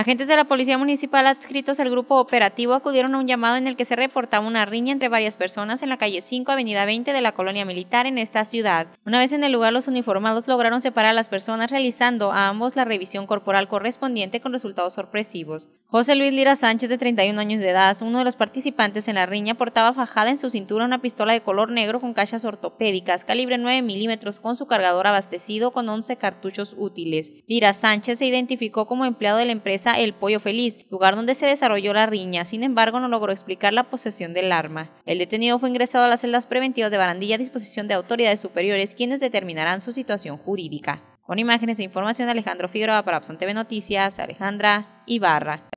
Agentes de la Policía Municipal adscritos al grupo operativo acudieron a un llamado en el que se reportaba una riña entre varias personas en la calle 5, avenida 20 de la colonia militar en esta ciudad. Una vez en el lugar, los uniformados lograron separar a las personas realizando a ambos la revisión corporal correspondiente con resultados sorpresivos. José Luis Lira Sánchez, de 31 años de edad, uno de los participantes en la riña, portaba fajada en su cintura una pistola de color negro con cajas ortopédicas calibre 9 milímetros con su cargador abastecido con 11 cartuchos útiles. Lira Sánchez se identificó como empleado de la empresa el Pollo Feliz, lugar donde se desarrolló la riña. Sin embargo, no logró explicar la posesión del arma. El detenido fue ingresado a las celdas preventivas de Barandilla a disposición de autoridades superiores, quienes determinarán su situación jurídica. Con imágenes e información, Alejandro Figueroa para Abson TV Noticias, Alejandra Ibarra.